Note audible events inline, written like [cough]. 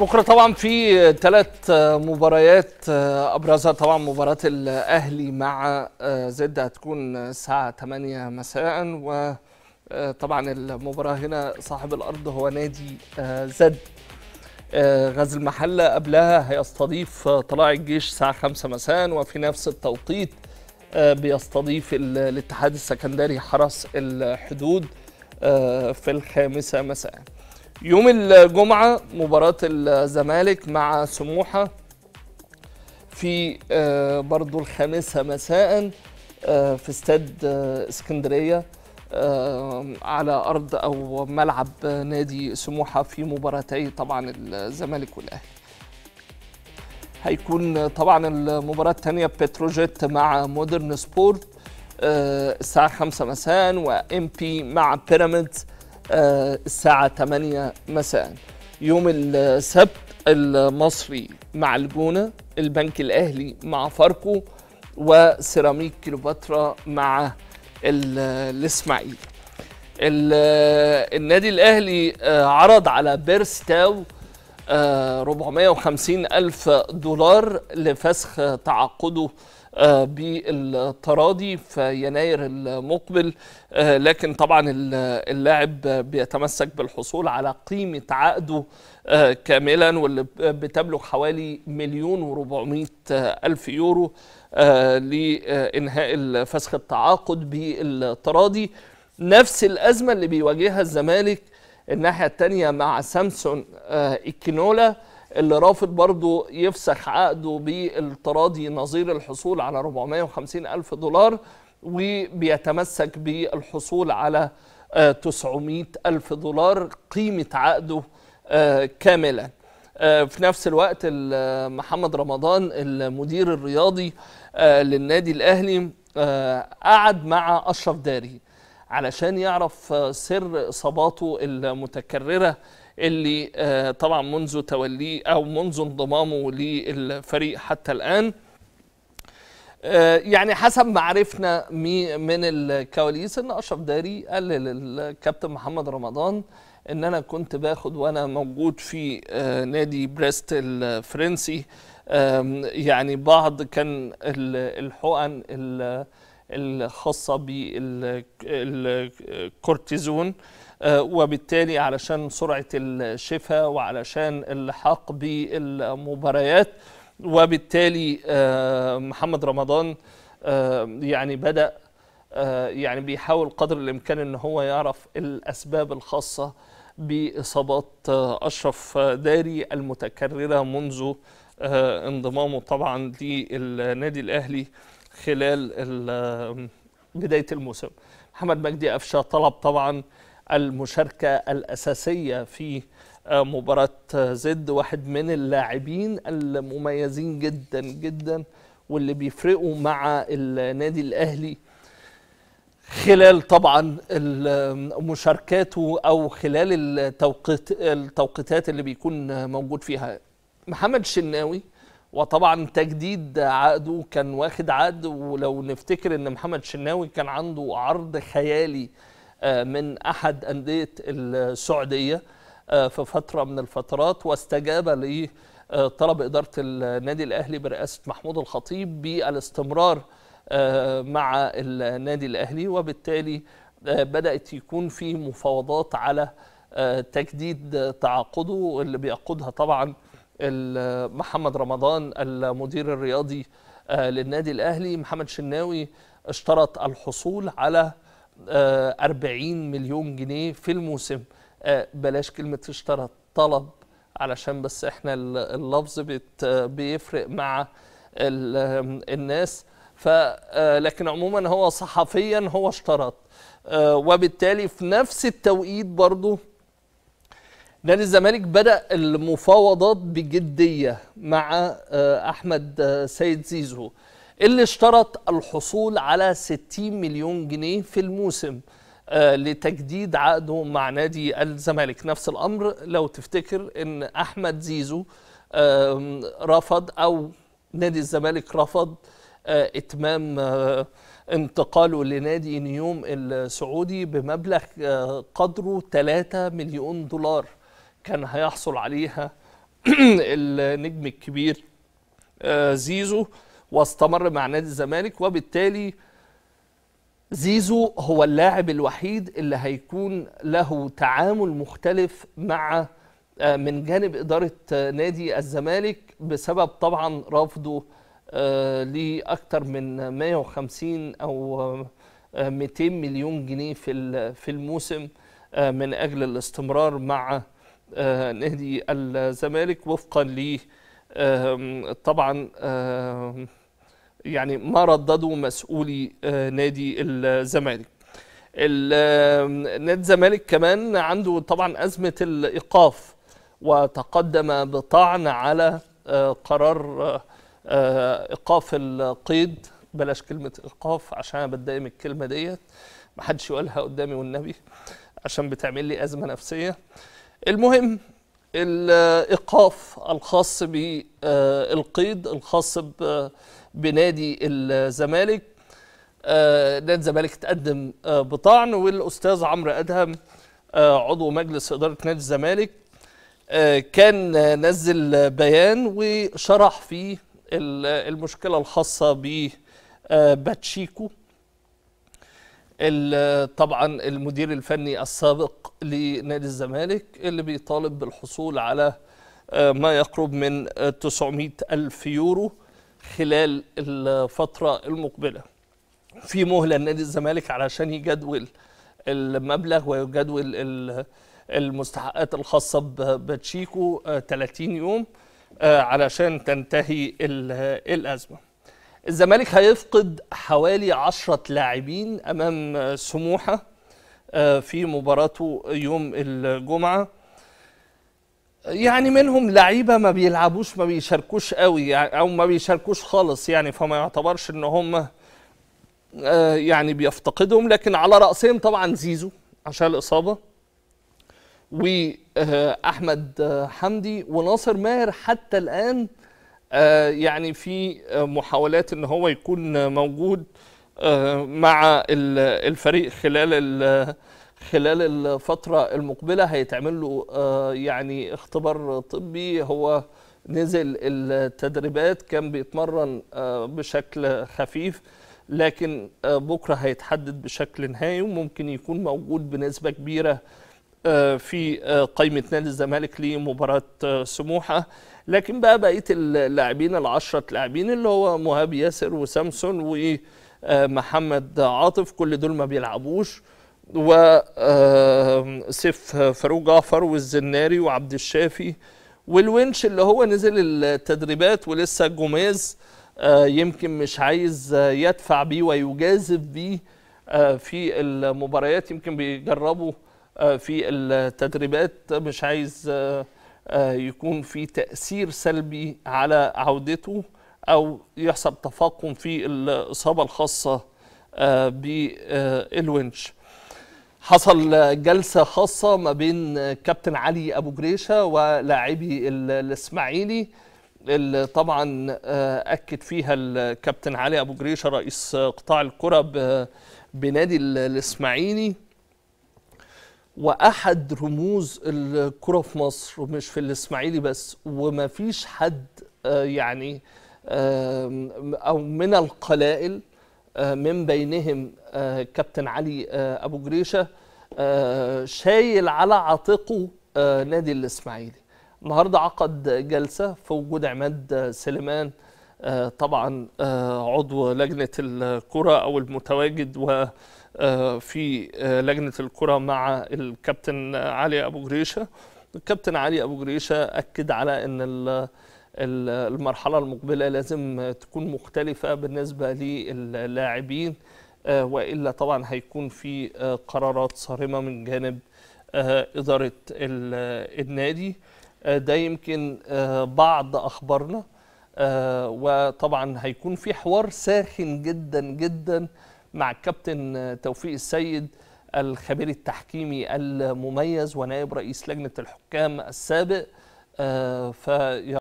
بكره طبعا في ثلاث مباريات آه، ابرزها طبعا مباراه الاهلي مع آه، زد هتكون الساعه 8 مساء وطبعا آه، المباراه هنا صاحب الارض هو نادي زد غاز المحله قبلها هيستضيف طلائع الجيش الساعه 5 مساء وفي نفس التوقيت بيستضيف الاتحاد السكندري حرس الحدود آه، في الخامسة مساء يوم الجمعة مباراة الزمالك مع سموحة في آه، برضو الخامسة مساء آه، في استاد اسكندرية على أرض أو ملعب نادي سموحة في مباراتي طبعا الزمالك والأهلي هيكون طبعا المباراة الثانية بتروجيت مع مودرن سبورت آه، الساعة 5 مساء وام بي مع بيراميدز آه، الساعة 8 مساء يوم السبت المصري مع الجونة البنك الأهلي مع فاركو وسيراميك كليوباترا مع الإسماعيلي النادي الأهلي آه، عرض على بيرستاو 450 ألف دولار لفسخ تعاقده آه، بالتراضي في يناير المقبل آه، لكن طبعا اللاعب بيتمسك بالحصول على قيمة عقده آه، كاملا واللي بتبلغ حوالي مليون و400 ألف يورو لإنهاء فسخ التعاقد بالتراضي نفس الأزمة اللي بيواجهها الزمالك الناحية الثانية مع سامسون إكينولا اللي رافض برضه يفسخ عقده بالتراضي نظير الحصول على 450 ألف دولار وبيتمسك بالحصول على 900 آه، ألف دولار قيمة عقده آه، كاملا آه، في نفس الوقت محمد رمضان المدير الرياضي للنادي الأهلي قعد مع أشرف داري علشان يعرف سر إصاباته المتكررة اللي آه، طبعا منذ توليه او منذ انضمامه للفريق حتى الان آه، يعني حسب ما عرفنا من الكواليس ان اشرف داري قال للكابتن محمد رمضان ان انا كنت باخد وانا موجود في آه، نادي بريست الفرنسي يعني بعض كان الحقن الخاصه بالكورتيزون آه، وبالتالي علشان سرعة الشفاء وعلشان الحق بالمباريات وبالتالي آه، محمد رمضان آه، يعني بدأ يعني بيحاول قدر الإمكان أن هو يعرف الأسباب الخاصة بإصابات أشرف داري المتكررة منذ انضمامه طبعا للنادي الأهلي خلال بداية الموسم محمد مجدي قفشه طلب طبعا المشاركة الأساسية في آه، مباراة آه، زد واحد من اللاعبين المميزين جدا جدا واللي بيفرقوا مع النادي الأهلي خلال طبعا مشاركاته او خلال التوقيت التوقيتات اللي بيكون موجود فيها محمد شناوي وطبعا تجديد عقده كان واخد عقد ولو نفتكر ان محمد شناوي كان عنده عرض خيالي آه، من أحد أندية السعودية آه، في فترة من الفترات واستجاب لطلب آه، إدارة النادي الأهلي برئاسة محمود الخطيب بالاستمرار مع النادي الأهلي وبالتالي بدأت يكون في مفاوضات على تجديد تعاقده اللي بيقودها طبعا محمد رمضان المدير الرياضي للنادي الأهلي محمد شناوي اشترط الحصول على 40 آه، مليون جنيه في الموسم آه، بلاش كلمة اشترى طلب علشان بس احنا اللفظ آه، بيفرق مع الناس لكن عموما هو صحفيا هو اشترط وبالتالي في نفس التوقيت برضو نادي الزمالك بدا المفاوضات بجديه مع احمد سيد زيزو اللي اشترط الحصول على 60 مليون جنيه في الموسم آه، لتجديد عقده مع نادي الزمالك نفس الأمر لو تفتكر أن أحمد زيزو رفض أو نادي الزمالك رفض آه، إتمام آه، انتقاله لنادي نيوم السعودي بمبلغ قدره 3 مليون دولار كان هيحصل عليها [clears throat] النجم الكبير زيزو واستمر مع نادي الزمالك وبالتالي زيزو هو اللاعب الوحيد اللي هيكون له تعامل مختلف مع آه، من جانب إدارة آه، نادي الزمالك بسبب طبعا رفضه آه، لأكثر من 150 أو 200 مليون جنيه في في الموسم من أجل الاستمرار مع نادي الزمالك وفقا ل طبعا يعني ما ردده مسؤولي آه، نادي الزمالك نادي الزمالك كمان عنده طبعا أزمة الإيقاف وتقدم بطعن على آه، قرار آه، إيقاف القيد بلاش كلمة إيقاف عشان أنا بتضايق من الكلمة ديت محدش يقولها قدامي والنبي عشان بتعمل لي أزمة نفسية المهم الايقاف الخاص بالقيد الخاص بنادي الزمالك آه، نادي الزمالك اتقدم آه، بطعن والاستاذ عمرو ادهم آه، عضو مجلس اداره نادي الزمالك كان نزل بيان وشرح فيه المشكله الخاصه بباتشيكو طبعا المدير الفني السابق لنادي الزمالك اللي بيطالب بالحصول على آه، ما يقرب من 900 آه، ألف يورو خلال الفترة المقبلة في مهلة لنادي الزمالك علشان يجدول المبلغ ويجدول المستحقات الخاصة بتشيكو 30 آه، يوم علشان تنتهي الأزمة الزمالك هيفقد حوالي 10 لاعبين امام سموحه آه، في مباراته يوم الجمعه يعني منهم لعيبه ما بيلعبوش ما بيشاركوش قوي يعني او ما بيشاركوش خالص يعني فما يعتبرش ان هم آه، يعني بيفتقدهم لكن على راسهم طبعا زيزو عشان الاصابه واحمد حمدي وناصر ماهر حتى الان آه، يعني في آه، محاولات ان هو يكون موجود آه، مع الفريق خلال خلال الفترة المقبلة هيتعمل له يعني اختبار طبي هو نزل التدريبات كان بيتمرن بشكل خفيف لكن بكرة هيتحدد بشكل نهائي وممكن يكون موجود بنسبة كبيرة آه، في آه، قائمة نادي الزمالك لمباراة آه، سموحة لكن بقى بقية اللاعبين العشرة لاعبين اللي هو مهاب ياسر وسامسون ومحمد عاطف كل دول ما بيلعبوش وسيف فاروق جعفر والزناري وعبد الشافي والونش اللي هو نزل التدريبات ولسه جوميز يمكن مش عايز يدفع بيه ويجازف بيه في المباريات يمكن بيجربوا آه، في التدريبات مش عايز آه، آه، يكون في تأثير سلبي على عودته أو يحصل تفاقم في الإصابة الخاصة بالونش حصل جلسة خاصة ما بين كابتن علي أبو جريشة ولاعبي الإسماعيلي اللي طبعا أكد فيها الكابتن علي أبو جريشة رئيس قطاع الكرة بنادي الإسماعيلي واحد رموز الكره في مصر مش في الاسماعيلي بس وما فيش حد آه، يعني او من القلائل آه، من بينهم آه، كابتن علي ابو جريشه شايل على عاتقه نادي الاسماعيلي النهارده عقد جلسه في وجود عماد سليمان طبعا عضو لجنه الكره او المتواجد و آه، في آه، لجنه الكره مع الكابتن علي ابو جريشه الكابتن علي ابو جريشه اكد على ان المرحله المقبله لازم تكون مختلفه بالنسبه للاعبين آه، والا طبعا هيكون في قرارات صارمه من جانب اداره النادي ده يمكن بعض اخبارنا وطبعا هيكون في حوار ساخن جدا جدا مع الكابتن توفيق السيد الخبير التحكيمي المميز ونائب رئيس لجنة الحكام السابق آه، فيا